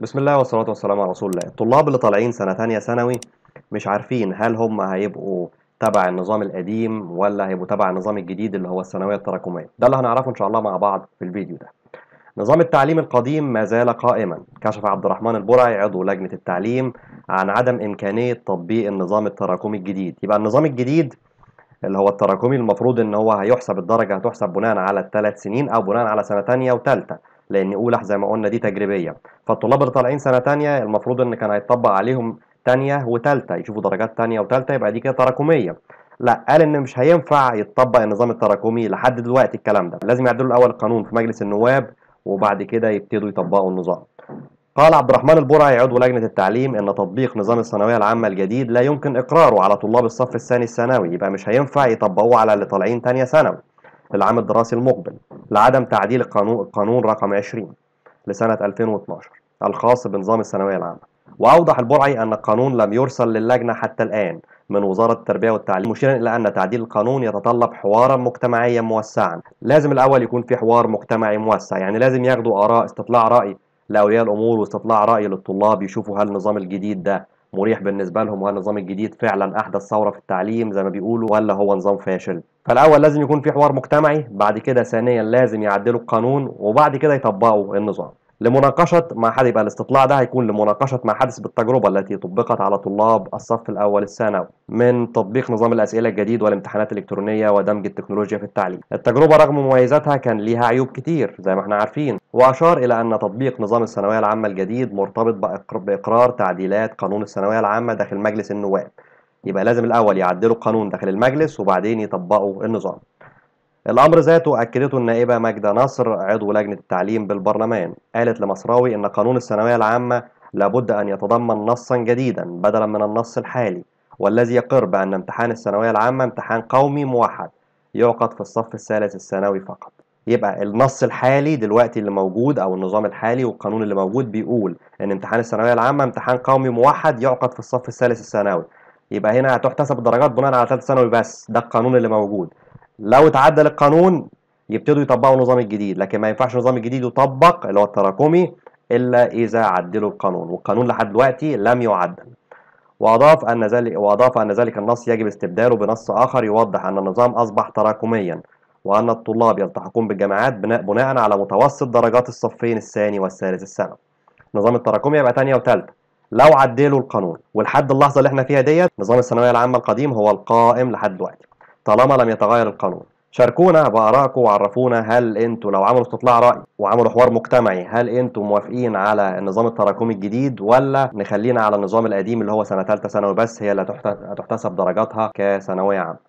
بسم الله والصلاة والسلام على رسول الله الطلاب اللي طالعين سنة تانية ثانوي مش عارفين هل هم هيبقوا تبع النظام القديم ولا هيبقوا تبع النظام الجديد اللي هو الثانوية التراكمية ده اللي هنعرفه إن شاء الله مع بعض في الفيديو ده نظام التعليم القديم ما زال قائما كشف عبد الرحمن البرعي عضو لجنة التعليم عن عدم إمكانية تطبيق النظام التراكمي الجديد يبقى النظام الجديد اللي هو التراكمي المفروض ان هو هيحسب الدرجه هتحسب بناء على الثلاث سنين او بناء على سنه ثانيه وثالثه لان اولى زي ما قلنا دي تجريبيه فالطلاب اللي طالعين سنه ثانيه المفروض ان كان هيتطبق عليهم ثانيه وثالثه يشوفوا درجات ثانيه وثالثه يبقى دي كده تراكميه لا قال ان مش هينفع يتطبق النظام التراكمي لحد دلوقتي الكلام ده لازم يعدلوا الاول قانون في مجلس النواب وبعد كده يبتدوا يطبقوا النظام قال عبد الرحمن البرعي عضو لجنة التعليم إن تطبيق نظام الثانوية العامة الجديد لا يمكن إقراره على طلاب الصف الثاني الثانوي يبقى مش هينفع يطبقوه على اللي طالعين تانية ثانوي العام الدراسي المقبل لعدم تعديل القانون القانون رقم 20 لسنة 2012 الخاص بنظام الثانوية العامة وأوضح البرعي أن القانون لم يرسل للجنة حتى الآن من وزارة التربية والتعليم مشيرا إلى أن تعديل القانون يتطلب حوارا مجتمعيا موسعا لازم الأول يكون في حوار مجتمعي موسع يعني لازم ياخدوا آراء استطلاع رأي لأولياء الأمور واستطلاع رأي للطلاب يشوفوا هل النظام الجديد ده مريح بالنسبه لهم وهل النظام الجديد فعلا احدث ثوره في التعليم زي ما بيقولوا ولا هو نظام فاشل فالاول لازم يكون في حوار مجتمعي بعد كده ثانيا لازم يعدلوا القانون وبعد كده يطبقوا النظام لمناقشة ما حد يبقى الاستطلاع ده هيكون لمناقشة ما حدث بالتجربة التي طبقت على طلاب الصف الأول الثانوي من تطبيق نظام الأسئلة الجديد والامتحانات الإلكترونية ودمج التكنولوجيا في التعليم. التجربة رغم مميزاتها كان ليها عيوب كتير زي ما احنا عارفين وأشار إلى أن تطبيق نظام الثانوية العامة الجديد مرتبط بإقرار تعديلات قانون الثانوية العامة داخل مجلس النواب. يبقى لازم الأول يعدلوا القانون داخل المجلس وبعدين يطبقوا النظام. الأمر ذاته أكدته النائبة ماجدة نصر عضو لجنة التعليم بالبرلمان قالت لمصراوي أن قانون الثانوية العامة لابد أن يتضمن نصا جديدا بدلا من النص الحالي والذي يقر بأن امتحان الثانوية العامة امتحان قومي موحد يعقد في الصف الثالث الثانوي فقط يبقى النص الحالي دلوقتي اللي موجود او النظام الحالي والقانون اللي موجود بيقول ان امتحان الثانويه العامه امتحان قومي موحد يعقد في الصف الثالث الثانوي يبقى هنا هتحتسب الدرجات بناء على ثالث ثانوي بس ده القانون اللي موجود لو اتعدل القانون يبتدوا يطبقوا النظام الجديد لكن ما ينفعش النظام الجديد يطبق اللي هو التراكمي الا اذا عدلوا القانون والقانون لحد دلوقتي لم يعدل واضاف ان ذلك واضاف ان ذلك النص يجب استبداله بنص اخر يوضح ان النظام اصبح تراكميا وان الطلاب يلتحقون بالجامعات بناء على متوسط درجات الصفين الثاني والثالث السنه نظام التراكمي يبقى ثانيه وثالثه لو عدلوا القانون ولحد اللحظه اللي احنا فيها ديت نظام الثانويه العامه القديم هو القائم لحد دلوقتي طالما لم يتغير القانون شاركونا بارائكم وعرفونا هل انتوا لو عملوا استطلاع راي وعملوا حوار مجتمعي هل انتوا موافقين على النظام التراكمي الجديد ولا نخلينا على النظام القديم اللي هو سنه ثالثه ثانوي بس هي اللي هتحتسب درجاتها كثانويه عامه